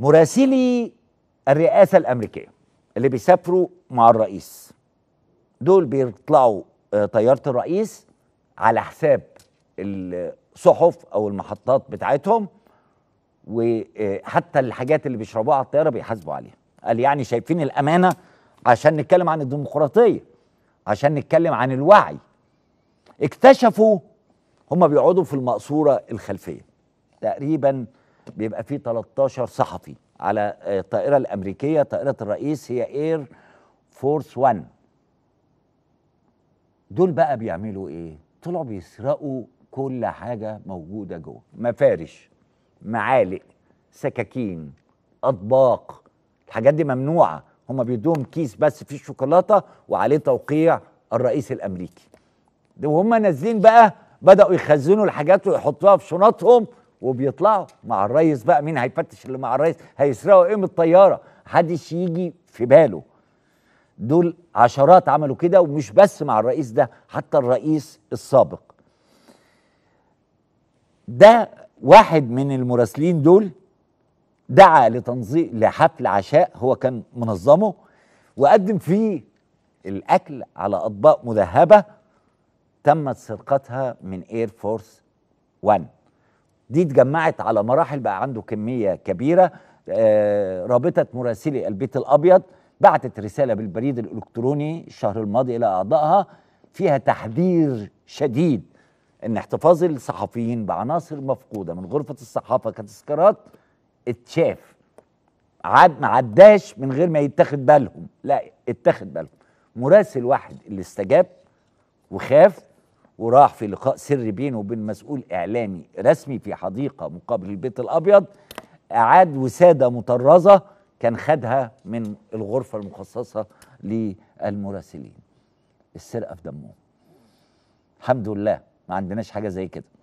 مراسلي الرئاسه الامريكيه اللي بيسافروا مع الرئيس دول بيطلعوا آه، طياره الرئيس على حساب الصحف او المحطات بتاعتهم وحتى آه، الحاجات اللي بيشربوها على الطياره بيحاسبوا عليها قال يعني شايفين الامانه عشان نتكلم عن الديمقراطيه عشان نتكلم عن الوعي اكتشفوا هم بيقعدوا في المقصوره الخلفيه تقريبا بيبقى فيه 13 صحفي على آه، الطائره الامريكيه طائره الرئيس هي اير فورس 1 دول بقى بيعملوا ايه طلعوا بيسرقوا كل حاجه موجوده جوه مفارش معالق سكاكين اطباق الحاجات دي ممنوعه هم بيدوهم كيس بس فيه شوكولاته وعليه توقيع الرئيس الامريكي وهم نازلين بقى بداوا يخزنوا الحاجات ويحطوها في شنطهم وبيطلعوا مع الريس بقى مين هيفتش اللي مع الريس هيسرقوا ايه من الطياره حدش يجي في باله دول عشرات عملوا كده ومش بس مع الرئيس ده حتى الرئيس السابق ده واحد من المراسلين دول دعا لتنظيم لحفل عشاء هو كان منظمه وقدم فيه الاكل على اطباق مذهبه تمت سرقتها من اير فورس 1 دي اتجمعت على مراحل بقى عنده كمية كبيرة آه، رابطة مراسلي البيت الأبيض بعتت رسالة بالبريد الإلكتروني الشهر الماضي إلى أعضائها فيها تحذير شديد ان احتفاظ الصحفيين بعناصر مفقوده من غرفه الصحافه كتذكارات اتشاف عاد ما عداش من غير ما يتاخد بالهم لا اتاخد بالهم مراسل واحد اللي استجاب وخاف وراح في لقاء سري بينه وبين مسؤول اعلامي رسمي في حديقه مقابل البيت الابيض اعاد وساده مطرزه كان خدها من الغرفه المخصصه للمراسلين السرقه في دمهم الحمد لله ما عندناش حاجه زي كده